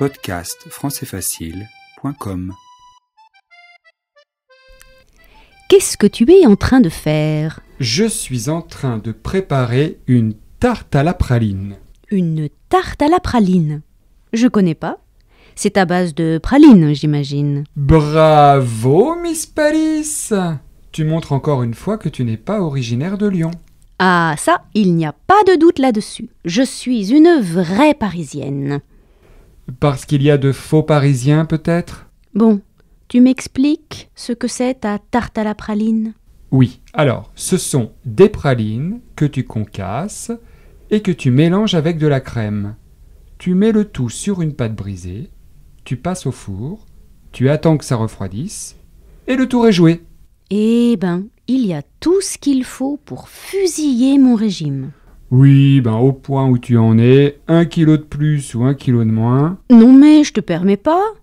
podcastfrancaisfacile.com Qu'est-ce que tu es en train de faire Je suis en train de préparer une tarte à la praline. Une tarte à la praline Je connais pas. C'est à base de praline, j'imagine. Bravo, Miss Paris Tu montres encore une fois que tu n'es pas originaire de Lyon. Ah ça, il n'y a pas de doute là-dessus. Je suis une vraie Parisienne. Parce qu'il y a de faux Parisiens, peut-être Bon, tu m'expliques ce que c'est ta tarte à la praline Oui, alors, ce sont des pralines que tu concasses et que tu mélanges avec de la crème. Tu mets le tout sur une pâte brisée, tu passes au four, tu attends que ça refroidisse, et le tour est joué. Eh ben, il y a tout ce qu'il faut pour fusiller mon régime. Oui, ben au point où tu en es, un kilo de plus ou un kilo de moins. Non mais je te permets pas.